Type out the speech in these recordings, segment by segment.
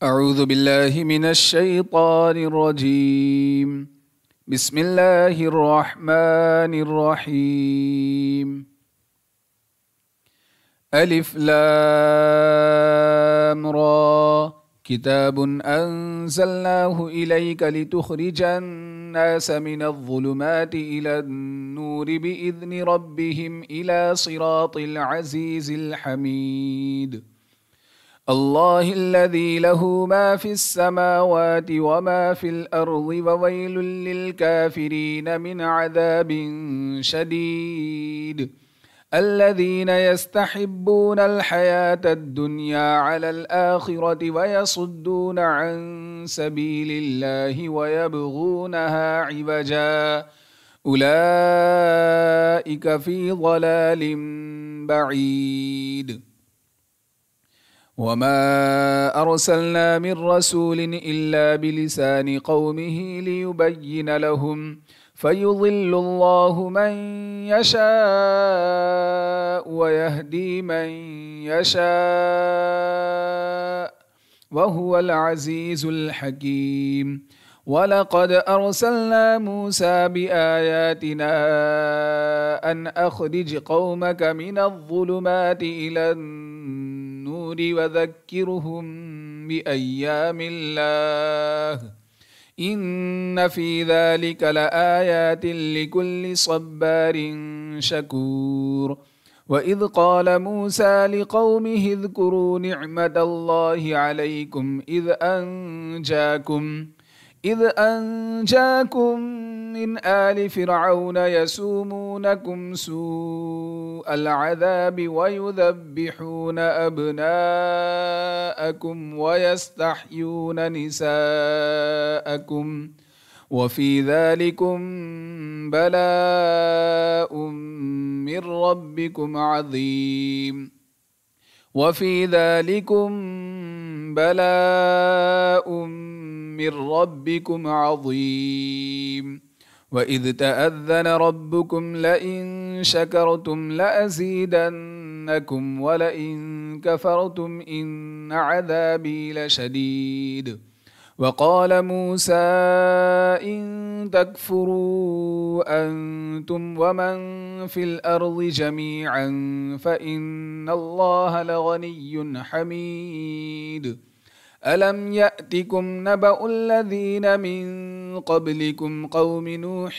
أعوذ بالله من الشيطان الرجيم بسم الله الرحمن الرحيم ألف لام را كتاب أنزلناه إليك لتخرج الناس من الظلمات إلى النور بإذن ربهم إلى صراط العزيز الحميد الله الذي له ما في السماوات وما في الأرض وويل للكافرين من عذاب شديد الذين يستحبون الحياة الدنيا على الآخرة ويصدون عن سبيل الله ويبغونها عوجا أولئك في ضلال بعيد وما ارسلنا من رسول الا بلسان قومه ليبين لهم فيضل الله من يشاء ويهدي من يشاء وهو العزيز الحكيم ولقد ارسلنا موسى باياتنا ان اخرج قومك من الظلمات الى النار النور وذكرهم بأيام الله إن في ذلك لآيات لكل صبار شكور وإذ قال موسى لقومه اذكروا نعمة الله عليكم إذ أنجاكم إذ أنجاكم من آل فرعون يسومونكم سوء العذاب ويذبحون أبناءكم ويستحيون نساءكم وفي ذلكم بلاء من ربكم عظيم وفي ذلكم بلاء من من ربكم عظيم واذ تاذن ربكم لئن شكرتم لازيدنكم ولئن كفرتم ان عذابي لشديد وقال موسى ان تكفروا انتم ومن في الارض جميعا فان الله لغني حميد ألم يأتكم نبأ الذين من قبلكم قوم نوح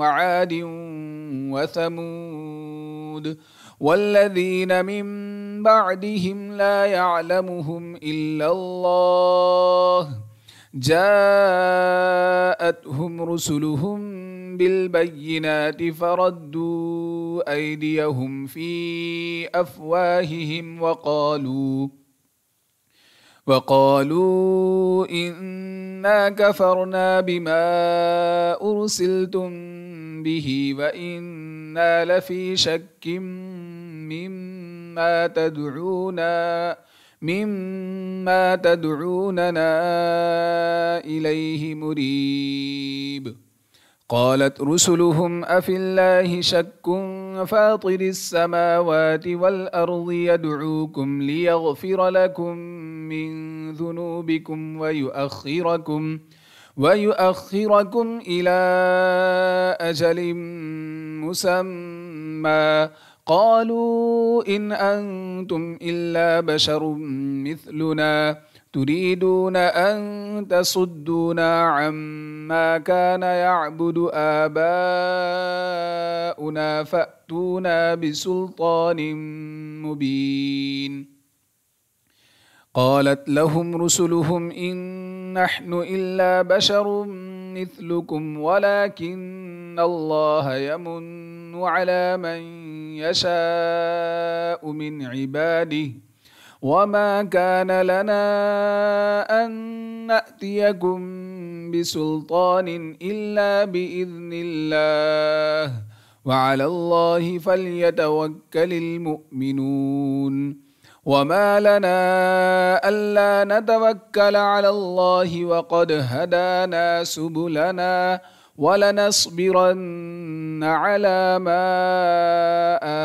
وعاد وثمود والذين من بعدهم لا يعلمهم إلا الله جاءتهم رسلهم بالبينات فردوا أيديهم في أفواههم وقالوا وقالوا إنا كفرنا بما أرسلتم به وإنا لفي شك مما تدعونا مما تدعوننا إليه مريب قالت رسلهم أفي الله شك فاطر السماوات والأرض يدعوكم ليغفر لكم من ذنوبكم ويؤخركم ويؤخركم إلى أجل مسمى قالوا إن أنتم إلا بشر مثلنا تريدون أن تصدونا عما كان يعبد آباؤنا فأتونا بسلطان مبين قالت لهم رسلهم إن نحن إلا بشر مثلكم ولكن الله يمن على من يشاء من عباده وما كان لنا ان ناتيكم بسلطان الا باذن الله وعلى الله فليتوكل المؤمنون وما لنا الا نتوكل على الله وقد هدانا سبلنا ولنصبرن على ما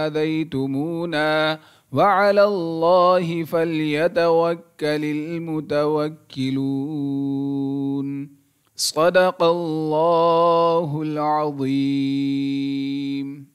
اذيتمونا وعلى الله فليتوكل المتوكلون صدق الله العظيم